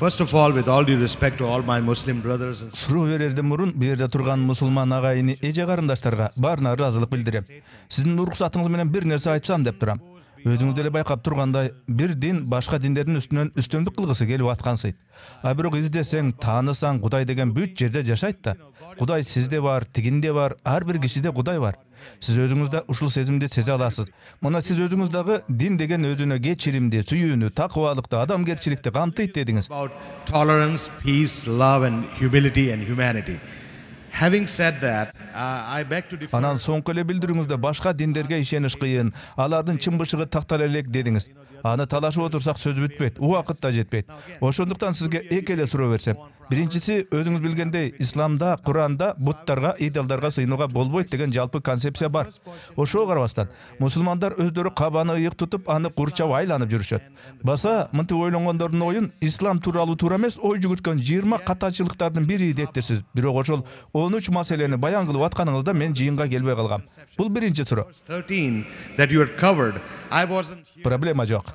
First of all, with all due respect to all my Muslim brothers and берерден мұрын бұл жерде тұрған мұсылман ағайыны еже қарындаштарға барына разылық билдирем. Сіздің рұқсатыңыз менен бір нәрсе айтсам деп тұрам. Өзіңіз деле байқап тұрғандай, бір дин башқа диндердің үстінен үстөмдік қылғысы келіп атқансайт. А бирок издесең, таанысаң, Құдай деген бүт жерде жашайды да. Құдай сізде бар, тигинде бар, ар бир кишиде Құдай бар сіз өзүңүз да ұшыл сезімді сезе аласыз мына сіз өзүңүз дагы дин деген өзіне кечиримди сүйүүнү такыбалыкты адамгерчиликти камтыйт дедиңиз анан соңку эле билдирүүңүздө башка диндерге ишениш кыйын алардын чын бышыгы тактала элек дедиңиз аны талашып отурсак сөз бүтпөйт убакыт да жетпейт ошондуктан сизге эки эле суроо берсем биринчиси өзүңүз билгендей исламда куранда буттарга идолдорго сыйынууга болбойт деген жалпы концепция бар ошого карабастан мусулмандар өздөрү кабаны ыйык тутуп аны курчап айланып жүрүшөт баса мынтип ойлонгондордун оюн ислам тууралуу туура эмес ой жүгүрткөн жыйырма катачылыктардын бири дептирсиз бирок ошол он үч маселени баян кылып атканыңызда мен жыйынга келбей калгам бул биринчи суроо проблема жок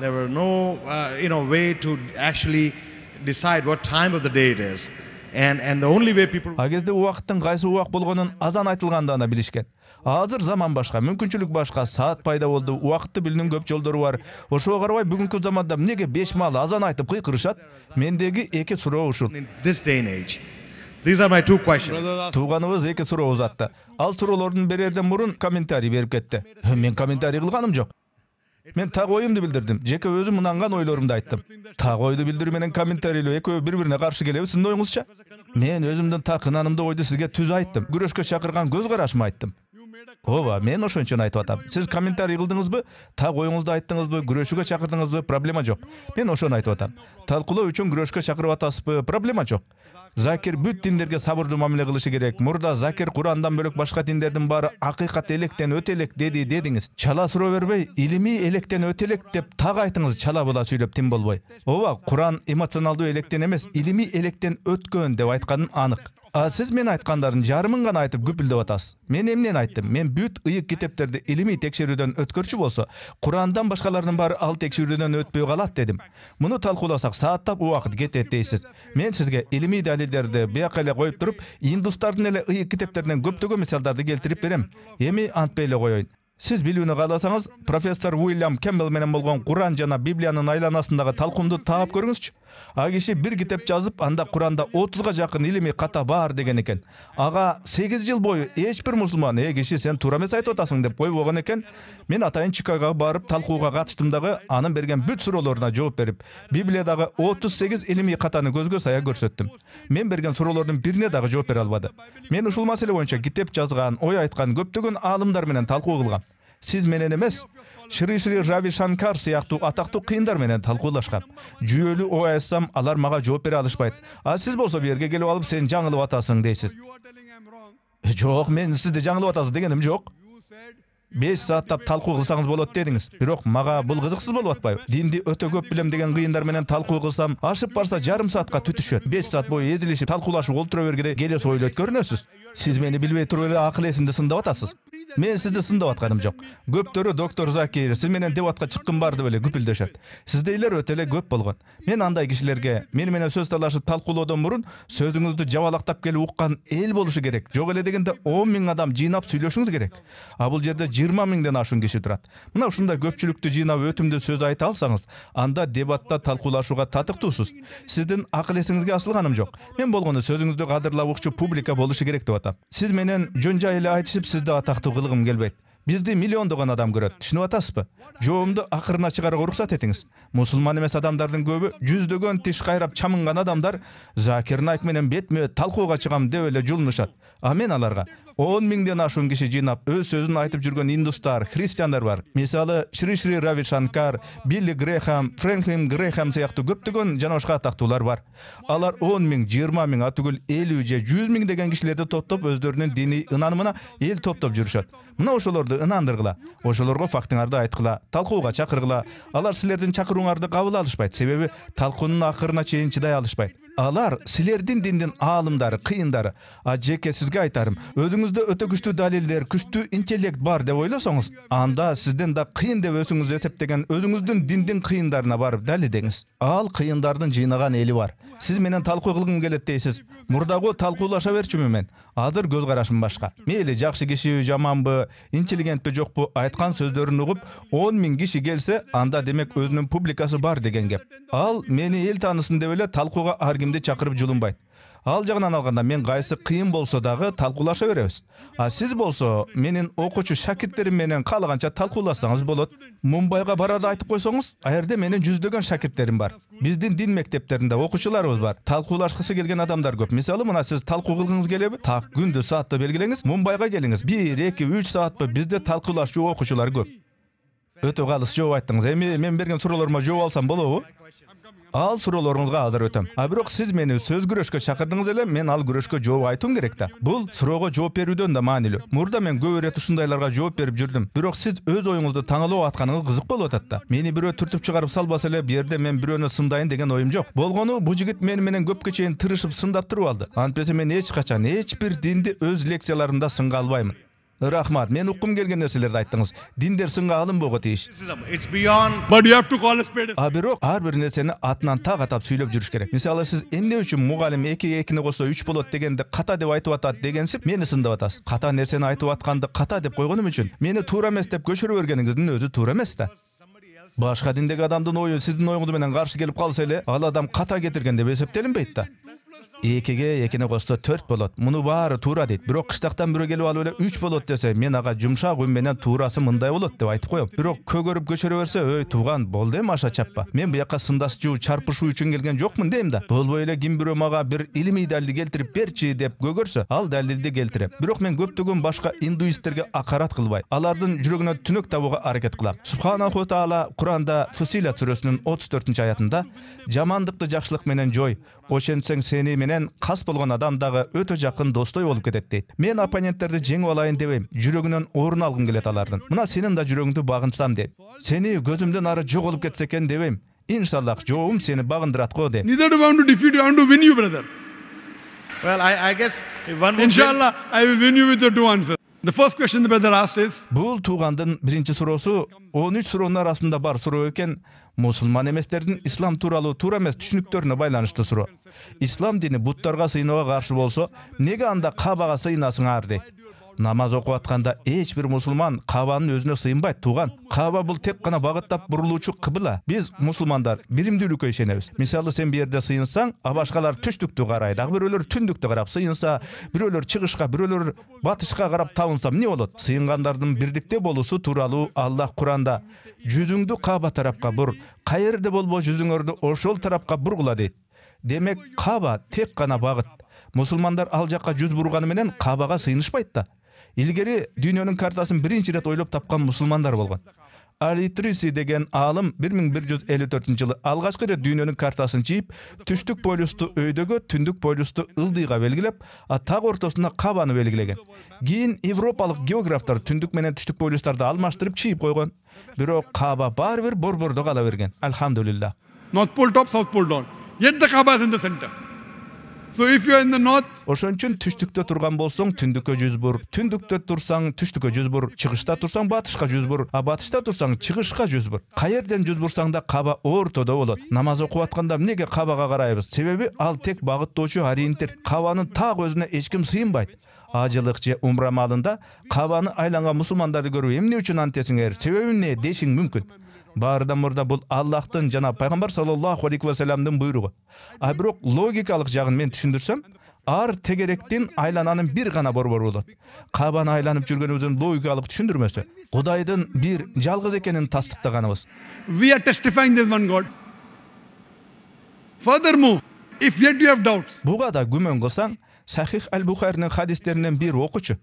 There were no, uh, you know, way to actually decide what time of the day it is. And, and the only way people... А кезде убакыттын кайсы убак болгонун азан айтылганда гана билишкен Азыр заман башка мүмкүнчүлүк башка саат пайда болду убакытты билүүнүн көп жолдору бар. ошого карабай бүгүнкү заманда эмнеге беш маал азан айтып кыйкырышат мендеги эки суроо ұшыл. These are my two questions. Ал суроолордун берерден мурун комментарий берип кетти Мен комментарий кылганым жок мен так ойымды билдирдим жеке өзүм ынанган ойлорумду айттым так ойду билдирүү менен комментарийлөө экөө бири бирине каршы келеби сиздин ойыңызша? мен өзүмдүн так ынанымдуу ойду сизге түз айттым күрөшкө чакырган көз карашымы айттым ооба мен ошончону айтып атам сиз комментарий кылдыңызбы так оюңузду айттыңызбы күрөшүүгө чакырдыңызбы проблема жок мен ошону айтып атам талкуулоо үчүн күрөшкө чакырып атасызбы проблема жок закир бүт диндерге сабырдуу мамиле кылышы керек мурда закир курандан бөлөк башка диндердин баары акыйкат электен өтө элек деди дедиңиз чала суроо бербей илимий электен өтө элек деп так айтыңыз чала була сүйлөп тим болбой ооба куран эмоционалдуу электен эмес илимий электен өткөн деп айтканым анык а сіз мен айтқандардың жарымын ғана айтып гүпілдеп атасыз мен емнен айттым мен бүт ыйык китептерди илимий текшерүүдөн өткөрчү болсо курандан башкалардын баары ал текшерүүдөн өтпөй калат дедим муну талкууласак сааттап убакыт кетет дейсиз мен сізге илимий далилдерди бияка эле коюп туруп индустардын эле ыйык китептеринен көптөгөн мисалдарды келтирип берем эми антпей эле коеюн сиз билүүнү кааласаңыз профессор уильям кэмпбелл менен болгон куран жана библиянын айланасындагы талкуумду таап көрүңүзчү ал киши бир китеп жазып анда куранда отузга жакын илимий ката бар деген экен ага сегиз жыл бою эч бир мусулман э киши сен туура эмес айтып атасың деп койбогон экен мен атайын чикагоға барып талкууга катыштым дагы анын берген бүт суроолоруна жооп берип библиядагы отуз сегиз илимий катаны көзгө сая көрсөттүм мен берген суроолордун бирине дагы жооп бере албады мен ушул маселе боюнча китеп жазган ой айткан көптөгөн аалымдар менен талкуу кылгам сиз менен эмес шри шри рави шанкар сыяктуу атактуу кыйындар менен талкуулашкан жүйөлүү ой айтсам алар мага жооп бере алышпайт а сиз болсо жерге келип алып сен жаңылып атасың дейсиз жок мен сизди жаңылып атасыз дегеним жок беш сааттап талкуу кылсаңыз болот дедиңиз бирок мага бул кызыксыз болуп атпайбы динди өтө көп билем деген кыйындар менен талкуу кылсам ашып барса жарым саатка түтүшөт беш саат бою эзилишип талкуулашып олтура бергиле келеси ойлойт көрүнөсүз сиз мени билбей туруп эле акыл эсимди сындап атасыз мен сізді сындап жатқаным жоқ көптөрү доктор закир сиз менен дебатка чыккым бар деп эле күпүлдөшөт сиздейлер өтө эле көп болгон мен андай кишилерге мени менен сөз талашып талкуулоодон мурун сөзүңүздү жабалактап келип уккан эл болушу керек жок эле дегенде он миң адам жыйнап сүйлөшүңүз керек а бул жерде жыйырма миңден ашуун киши турат мына ушундай көпчүлүктү жыйнап өтүмдүү сөз айта алсаңыз анда дебатта талкуулашууга татыктуусуз сиздин акыл эсиңизге асылганым жок мен болгону сөзүңүздү кадырлап укчу публика болушу керек деп атам сиз менен жөн жай эле айтышып сизди атактуу кылып hozirg'im kelmaydi бизди миллиондогон адам көрөт түшүнүп атасыз ба жообумду акырына чыгарууга уруксат этиңиз мусулман эмес адамдардын көбү жүздөгөн тиш кайрап чамынган адамдар закир найк менен бетме бет талкууга чыгам деп эле жулунушат а мен аларга он миңден ашуун киши жыйнап өз сөзүн айтып жүргөн индустар христиандар бар мисалы шри шри рави шанкар билли грехам фрэнклин грехам сыяктуу көптөгөн жана башка атактуулар бар алар он миң жыйырма миң а түгүл элүү же жүз миң деген кишилерди топтоп өздөрүнүн диний ынанымына эл топтоп жүрүшөт мына ошолорду ынандыргыла ошолорго фактыңарды айткыла талкууга чакыргыла алар силердин чакырууңарды кабыл алышпайт себеби талкуунун акырына чейин чыдай алышпайт алар силердин диндин аалымдары кыйындары а жеке сизге айтарым өзүңүздө өтө күчтүү далилдер күчтүү интеллект бар деп ойлосоңуз анда сизден да кыйын деп өзүңүз эсептеген өзүңүздүн диндин кыйындарына барып далилдеңиз ал кыйындардын жыйнаган эли бар сиз менен талкуу кылгым келет дейсиз мурдагы талкуулаша берчүмүн мен азыр көз карашым башка мейли жакшы кишиби жаманбы интеллигентпи жокпу айткан сөздөрүн угуп он миң киши келсе анда демек өзүнүн публикасы бар деген кеп ал мени эл таанысын деп эле талкууга ким кимди чакырып жулунбайт ал жагынан алганда мен кайсы қиын болсо дагы талкуулаша беребиз а болсо менин окуучу шакирттерим менен каалаганча талкууласаңыз болот. мумбайга барарда айтып қойсаңыз жерде менин жүздөгөн шакирттерим бар Биздин дин мектептеринде окуучуларыбыз бар талкуулашкысы келген адамдар көп мисалы мына сіз талкуу кылгыңыз келеби так күндү саатты белгилеңиз мумбайга келіңіз бир эки үч саатпы бізде талкуулашчу окуучулар көп өтө калыс жооп айттыңыз эми мен берген суроолорума жооп алсам болобу ал суроолоруңузга азыр өтөм а бирок сиз мени сөз күрөшкө чакырдыңыз эле мен ал күрөшкө жооп айтуум керек да бул суроого жооп берүүдөн да маанилүү мурда мен көп ирет ушундайларга жооп берип жүрдүм бирок сиз өз оюңузду таңалап атканыңыз кызык болуп атат да мени бирөө түртүп чыгарып салбаса эле бул жерде мен бирөөнү сындайын деген оюм жок болгону бул жигит мени менен көпкө чейин тырышып сындап туруп алды антпесе мен эч качан эч бир динди өз лекцияларымда сынга албаймын рахмат мен уккум келген нерселерди айттыңыз диндер сынга алынбоого тийиш а бирок ар бир нерсени атынан так атап сүйлөп жүрүш керек мисалы сиз эмне үчүн мугалим экиге экини кошсо үч болот дегенди ката деп айтып атат дегенсип мени сындап атасыз ката нерсени айтып атканды ката деп койгонум үчүн мени туура эмес деп көчүрө бергениңиздин өзү туура эмес да башка диндеги адамдын ою сиздин оюңуз менен каршы келип калса эле ал адам ката кетирген деп эсептелинбейт да экиге экини кошсо төрт болот муну баары туура дейт бирок кыштактан бирөө келип алып эле үч болот десе мен ага жумшак үн менен туурасы мындай болот деп айтып коем бирок көгөрүп көчөрө берсе өй тууган болду эми аша чаппа мен буяка сындашчу чарпышуу үчүн келген жокмун дейм да болбой эле ким бирөө мага бир илимий далилди келтирип берчи деп көгөрсө ал далилди келтирем бирок мен көптөгөн башка индуисттерге акарат кылбай алардын жүрөгүнө түнөк табууга аракет кылам субханаху таала куранда фусилят сүрөсүнүн отуз төртүнчү аятында жамандыкты жакшылык менен жой ошентсең сени менен кас болгон адам дагы өтө жакын достой болуп кетет дейт мен оппоненттерди жеңип алайын дебейм жүрөгүнөн орун алгым келет алардын мына сенин да жүрөгүңдү багынтсам деп сени көзүмдөн ары жоголуп кетсе экен дебейм иншаллах жообум сени багындырат го деп I, I The first question the brother asked is Бұл туғандың бірінші 13 арасында бар суроо екен. Мұсылман еместердің ислам туралы туура эмес байланышты суроо Ислам діні бұттарға сыйынуға қарсы болса, неге анда қабаға сыйынасыңар дейді намаз оқып жатқанда ешбір мұсылман қабаның өзіне сыйынбайды туған қаба бұл тек қана бағыттап бұрылушы қыбыла біз мұсылмандар бірімділікке ишенебиз мысалы сен бір жерде сыйынсаң а башкалар түштүктү карайды а бирөөлөр түндүктү карап сыйынса бирөөлөр шығысқа бирөөлөр батысқа қарап табынса эмне болот сыйынгандардын бирдикте болуусу тууралуу аллах куранда жүзүңдү қаба тарапка бур каерде болбо жүзүңөрдү ошол тарапқа бұрғыла дейт демек қаба тек қана бағыт мұсылмандар ал жаққа жүз бұрғаныменен менен қабаға сыйынышпайды да илгери дүйнөнүн картасын биринчи ирет ойлоп тапқан мусулмандар болгон алитриси деген аалым бир миң бир жүз элүү төртүнчү жылы алгачкы ирет дүйнөнүн картасын чийип түштүк полюсту өйдөгө түндүк полюсту ылдыйга белгилеп а так ортосуна кабаны белгилеген кийин европалык географтар түндүк менен түштүк полюстарды алмаштырып чийип койгон бирок каба баары бир борбордо кала берген альхамдулилла north pole top ошон үчүн түштүктө турган болсоң түндүккө жүз бур түндүктө турсаң түштүккө жүз бур чыгышта турсаң батышка жүз бур а батышта турсаң чыгышка жүз бур каерден жүз бурсаң да каба ортодо болот намаз окуп атканда эмнеге кабага карайбыз себеби ал тек багыттоочу ориентир кабанын так өзүнө эч ким сыйынбайт ажылык же умра маалында кабаны айланган мусулмандарды көрүп эмне үчүн антесиңер себеби эмне дешиң мүмкүн баардан мурда бул аллахтын жана пайгамбар саллаллаху алейхи вассаламдын буйругу а бирок логикалык жагын мен түшүндүрсөм ар тегеректин айлананын бир гана борбору болот кабаны айланып жүргөнүбүздүн логикалык түшүндүрмөсү кудайдын бир жалгыз экенин тастыктаганыбыз we are testifying if yet you have doubts буга да күмөн кылсаң сахих аль бухаринин хадистеринен бир окучу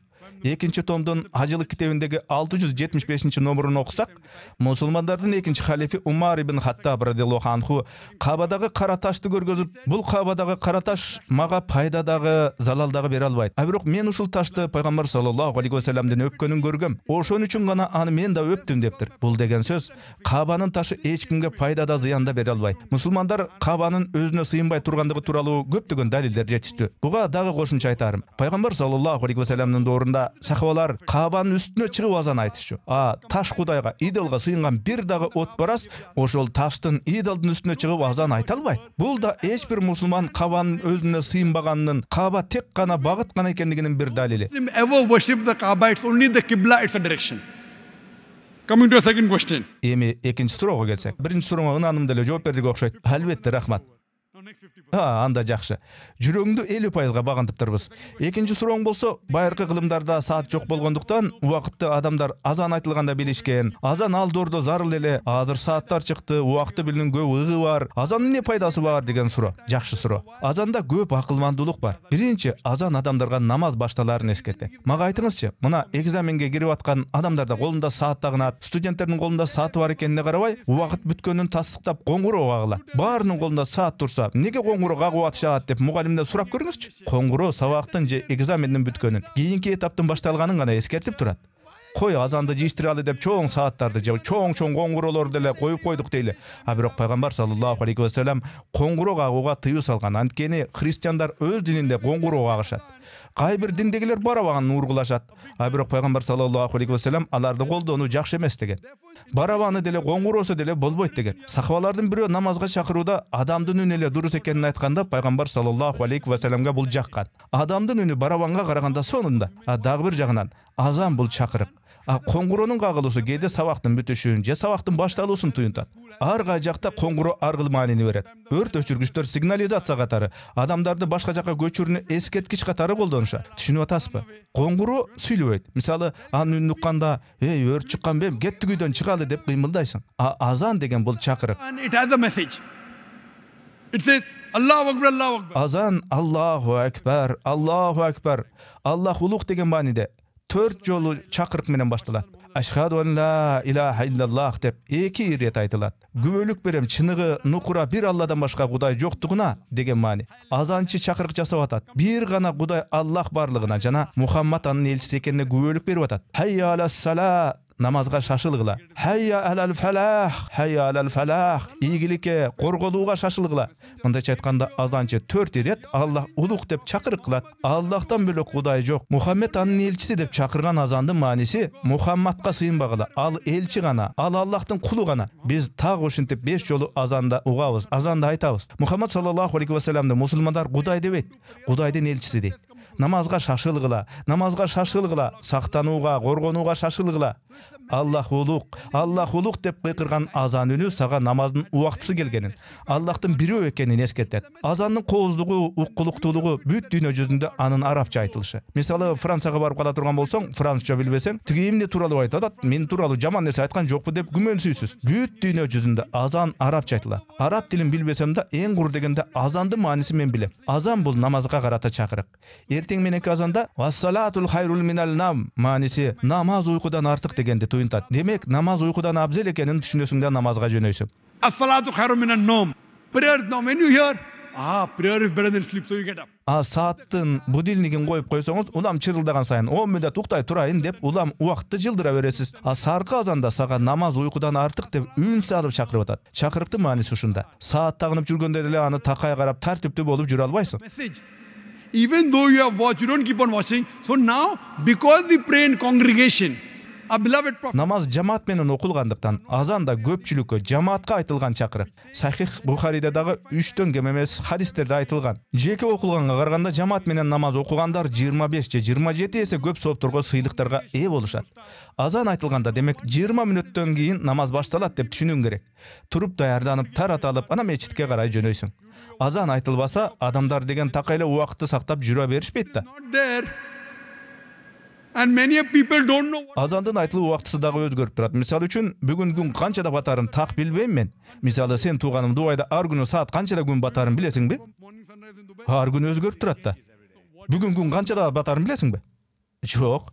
экинчи томдун ажылык китебиндеги алты жүз жетимиш бешинчи номурун окусак мусулмандардын экинчи халифи умар ибн хаттаб радиаллаху анху кабадагы кара ташты көргөзүп бул кабадагы кара таш мага пайда дагы залал дагы бере албайт а бирок мен ушул ташты пайгамбар саллаллаху алейхи вассаламдын өпкөнүн көргөм ошон үчүн гана аны мен да өптүм дептир бул деген сөз кабанын ташы эч кимге пайда да зыян да бере албайт мусулмандар кабанын өзүнө сыйынбай тургандыгы тууралуу көптөгөн далилдер жетиштүү буга дагы кошумча айтаарым пайгамбар саллаллаху алейхи вассаламдын доорунда сахабалар каабанын үстүнө чыгып азан айтышчу а таш кудайга идолго сыйынган бир дагы отбарас ошол таштын идолдун үстіне чыгып азан айта албайт бул да эч бир мусулман өзіне өзүнө сыйынбаганынын кааба тек гана багыт гана экендигинин бир далили эми экинчи суроого келсек биринчи суроого эле жооп бердик окшойт албетте рахмат а анда жақсы жүрөгүңдү элүү пайызга багынтып турбуз экинчи сурооң болсо байыркы кылымдарда саат жок болгондуктан убакытты адамдар азан айтылганда билишкен азан алдоордо зарыл эле азыр сааттар чыкты убакытты билүүнүн көп ыгы бар азандын эмне пайдасы бар деген суроо жакшы суроо азанда көп акылмандуулук бар биринчи азан адамдарга намаз башталаарын эскертет мага айтыңызчы мына экзаменге кирип аткан адамдарда колунда саат тагынат студенттердин колунда сааты бар экенине карабай убакыт бүткөнүн тастыктап коңгуроо кагылат баарынын колунда саат турса эмнеге коңгурга кагып атышат деп мугалимден сурап көрүңүзчү коңгуроо сабактын же экзамендин бүткөнүн кийинки этаптын башталганын гана эскертип турат кой азанды жыйыштыралы деп чоң сааттарды же чоң чоң коңгуроолорду деле коюп койдук дейли а бирок пайгамбар саллаллаху алейхи вассалам коңгуроо кагууга тыюу салган анткени христиандар өз дининде коңгуроо кагышат кай бир диндегилер барып аны ургулашат а бирок пайгамбар саллаллаху алейхи вассалам аларды колдонуу жакшы эмес деген барып деле коңгуроосу деле болбойт деген сахабалардын бирөө намазга чакырууда адамдын үнү эле дурус экенин айтканда пайгамбар саллаллаху алейхи вассаламга бул жаккан адамдын үнү барабанга караганда сонунда а дагы бир жагынан азан бул чакырык а коңгуроонун кагылуусу кээде сабактын бүтүшүн же сабактын башталуусун туюнтат ар кай жакта коңгуроо кыл маанини берет өрт өчүргүчтөр сигнализация катары адамдарды башка жака көчүрүүнү эскерткич катары колдонушат түшүнүп атасызбы коңгуроо сүйлөбөйт мисалы анын үнүн укканда эй өрт чыккан бем кеттик үйдөн чыгалы деп кыймылдайсың а азан деген бул чакырык азан аллаху акбар аллаху акбар аллах улук деген мааниде төрт жолу чакырык менен башталат ашхаду ан ла илаха иллаллах деп эки ирет айтылат күбөлүк берем чыныгы нукура бир алладан башка кудай жоктугуна деген маани азанчы чакырык жасап атат бир гана кудай аллах барлыгына жана мухаммад анын элчиси экенине күбөлүк берип атат хайя сала намазға шашылғыла хайя әләл фәләх хайя әләл фәләх игілікке қорғалуға шашылғыла мындайша айтқанда азанчы төрт рет аллах ұлық деп чакырык кылат аллахтан бөлөк кудай жоқ мухаммед анын элчиси деп чакырган азандын мааниси мухаммадка сыйынбагыла ал элчи ғана ал аллахтың құлы ғана біз так ушинтип беш жолы азанда угабыз азанда айтабыз мухаммад саллаллаху алейхи вассаламды мусулмандар кудай дебейт кудайдын элчиси дейді намазға шашылғыла намазға шашылғыла сақтануға ғорғонуға шашылғыла аллах улук деп кыйкырган азан үнү сага намаздын убактысы келгенин аллахтын бирөө экенин эскертет азандын кооздугу уккулуктуулугу бүт дүйнө жүзүндө анын арабча айтылышы мисалы францияга барып кала турган болсоң французча билбесең тиги эмне тууралуу айтып атат мен тууралуу жаман нерсе айткан жокпу деп күмөнсүйсүз бүт дүйнө жүзүндө азан арабча айтылат араб тилин билбесем да эң кур дегенде азандын маанисин мен билем азан бул намазга карата чакырык эртең мененки азанда вассалатул хайрул минал нам мааниси намаз уйкудан артык дегенди демек намаз уйкудан абзел экенин түшүнөсүң да намазга жөнөйсүң а сааттын будильнигин коюп койсоңуз улам чырылдаган сайын он мүнөт уктай турайын деп улам убакытты жылдыра бересиз а саркы азанда сага намаз уйкудан артык деп үн салып чакырып атат чакырыктын мааниси ушунда саат тагынып жүргөндө деле аны такай карап тартиптүү болуп жүрө албайсың even though you have watched, you don't keep on watching. So now, because we pray in congregation, намаз жамаат менен окулгандыктан азан да көпчүлүккө жамаатка айтылган чакырык сахих бухариде дагы үчтөн кем эмес хадистерде айтылган жеке окулганга караганда жамаат менен намаз окугандар жыйырма беш же жыйырма жети эсе көп сопторго сыйлыктарга ээ болушат азан айтылганда демек жыйырма мүнөттөн кийин намаз башталат деп түшүнүүң керек туруп даярданып тараталып анан мечитке карай жөнөйсүң азан айтылбаса адамдар деген так эле убакытты сактап жүрө беришпейт да and many people don't know азандын айтылуу убактысы дагы өзгөрүп турат мисалы үчүн бүгүн күн канчада батаарын так билбейм мен мисалы сен тууганым дубайда ар күнү саат канчада күн батаарын билесиңби ар күнү өзгөрүп турат да бүгүн күн канчада батаарын билесиңби жок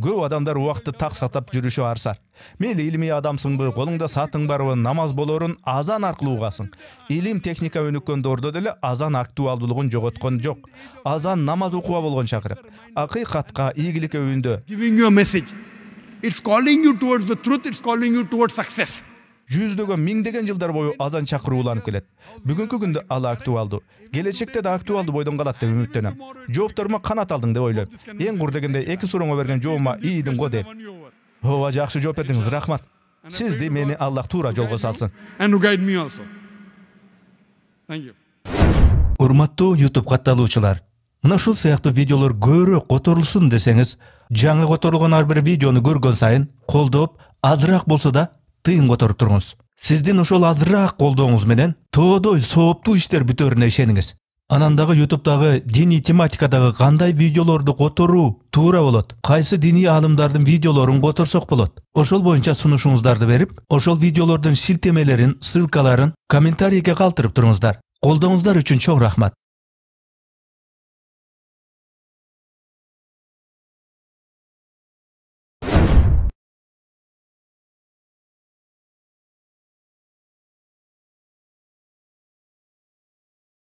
көп адамдар уақытты так сатап жүрүшү арзан мен илимий адамсыңбы колуңда сатың барбы намаз болорун азан аркылуу угасың илим техника доордо деле азан актуалдуулугун жоготкон жок азан намаз окууга болгон чакырык акыйкатка ийгиликке үндөө жүздөгөн миңдеген жылдар бою азан чакыруу уланып келет бүгүнкү күндө ал актуалдуу келечекте да актуалдуу бойдон калат деп үмүттөнөм жоопторума канат алдың деп ойлойм эң кур дегенде эки сурооңо берген жообума ийдин го дейм ооба жакшы жооп бердиңиз рахмат сизди мени аллах туура жолго салсын урматтуу ютуб катталуучулар мына ушул сыяктуу видеолор көбүрөөк которулсун десеңиз жаңы которулган ар бир видеону көргөн сайын колдоп азыраак болсо да тыйын которуп туруңуз сиздин ошол азыраак колдооңуз менен тоодой сооптуу иштер бүтөрүнө ишениңиз анан дагы ютубтагы диний тематикадагы кандай видеолорду которуу туура болот кайсы диний аалымдардын видеолорун которсок болот ошол боюнча сунушуңуздарды берип ошол видеолордун шилтемелерин ссылкаларын комментарийге калтырып туруңуздар колдооңуздар үчүн чоң рахмат